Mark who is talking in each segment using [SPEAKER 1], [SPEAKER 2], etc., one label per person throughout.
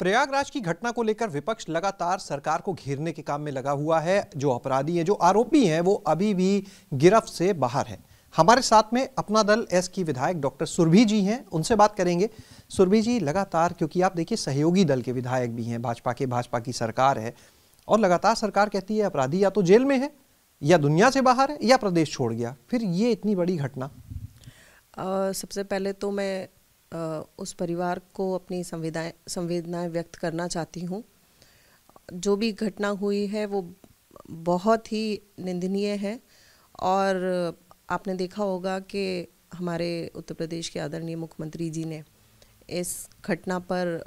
[SPEAKER 1] प्रयागराज की घटना को लेकर विपक्ष लगातार सरकार को घेरने के काम में लगा हुआ है जो अपराधी है जो आरोपी है वो अभी भी गिरफ्त से बाहर है हमारे साथ में अपना दल एस की विधायक डॉक्टर सुरभि जी हैं उनसे बात करेंगे सुरभि जी लगातार क्योंकि आप देखिए सहयोगी दल के विधायक भी हैं भाजपा के भाजपा की सरकार है और लगातार सरकार कहती है अपराधी या तो जेल में है या दुनिया से बाहर है या प्रदेश छोड़ गया फिर ये इतनी बड़ी घटना
[SPEAKER 2] सबसे पहले तो मैं उस परिवार को अपनी संवेदाएँ संवेदनाएँ व्यक्त करना चाहती हूँ जो भी घटना हुई है वो बहुत ही निंदनीय है और आपने देखा होगा कि हमारे उत्तर प्रदेश के आदरणीय मुख्यमंत्री जी ने इस घटना पर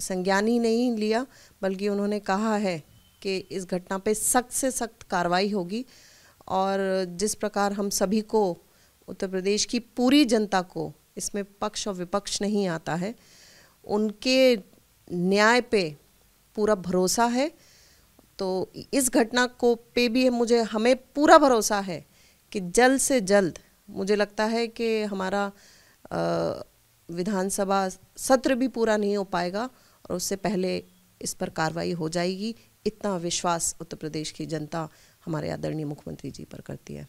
[SPEAKER 2] संज्ञान ही नहीं लिया बल्कि उन्होंने कहा है कि इस घटना पे सख्त से सख्त कार्रवाई होगी और जिस प्रकार हम सभी को उत्तर प्रदेश की पूरी जनता को इसमें पक्ष और विपक्ष नहीं आता है उनके न्याय पे पूरा भरोसा है तो इस घटना को पे भी मुझे हमें पूरा भरोसा है कि जल्द से जल्द मुझे लगता है कि हमारा विधानसभा सत्र भी पूरा नहीं हो पाएगा और उससे पहले इस पर कार्रवाई हो जाएगी इतना विश्वास उत्तर प्रदेश की जनता हमारे आदरणीय मुख्यमंत्री जी पर करती है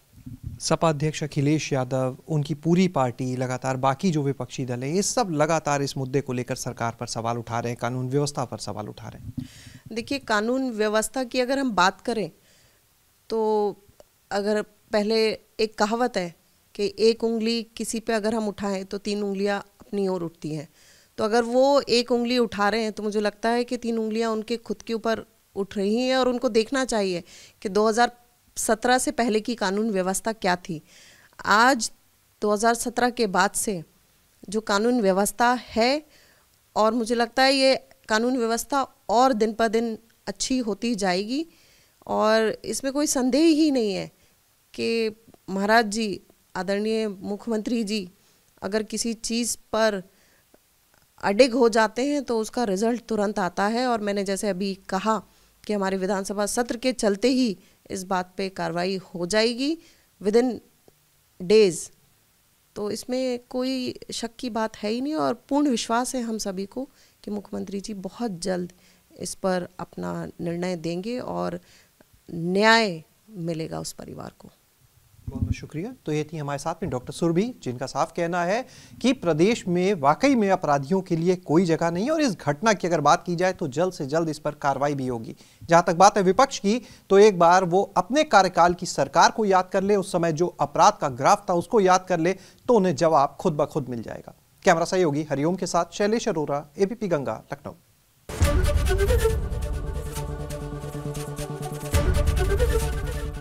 [SPEAKER 1] सपा अध्यक्ष अखिलेश यादव उनकी पूरी पार्टी लगातार बाकी जो विपक्षी दल है ये सब लगातार इस मुद्दे को लेकर सरकार पर सवाल उठा रहे हैं कानून व्यवस्था पर सवाल उठा रहे
[SPEAKER 2] हैं देखिए कानून व्यवस्था की अगर हम बात करें तो अगर पहले एक कहावत है कि एक उंगली किसी पे अगर हम उठाएं तो तीन उंगलियां अपनी ओर उठती हैं तो अगर वो एक उंगली उठा रहे हैं तो मुझे लगता है कि तीन उंगलियां उनके खुद के ऊपर उठ रही हैं और उनको देखना चाहिए कि सत्रह से पहले की कानून व्यवस्था क्या थी आज 2017 के बाद से जो कानून व्यवस्था है और मुझे लगता है ये कानून व्यवस्था और दिन पर दिन अच्छी होती जाएगी और इसमें कोई संदेह ही नहीं है कि महाराज जी आदरणीय मुख्यमंत्री जी अगर किसी चीज़ पर अडिग हो जाते हैं तो उसका रिज़ल्ट तुरंत आता है और मैंने जैसे अभी कहा कि हमारे विधानसभा सत्र के चलते ही इस बात पे कार्रवाई हो जाएगी विद इन डेज तो इसमें कोई शक की बात है ही नहीं और पूर्ण विश्वास है हम सभी को कि मुख्यमंत्री जी बहुत जल्द इस पर अपना निर्णय देंगे और न्याय मिलेगा उस परिवार को
[SPEAKER 1] बहुत बहुत शुक्रिया तो ये थी हमारे साथ में डॉक्टर सुरभि जिनका साफ कहना है कि प्रदेश में वाकई में अपराधियों के लिए कोई जगह नहीं है और इस घटना की अगर बात की जाए तो जल्द से जल्द इस पर कार्रवाई भी होगी जहां तक बात है विपक्ष की तो एक बार वो अपने कार्यकाल की सरकार को याद कर ले उस समय जो अपराध का ग्राफ था उसको याद कर ले तो उन्हें जवाब खुद ब खुद मिल जाएगा कैमरा सहयोगी हरिओम के साथ शैलेश अरोरा एबीपी गंगा
[SPEAKER 2] लखनऊ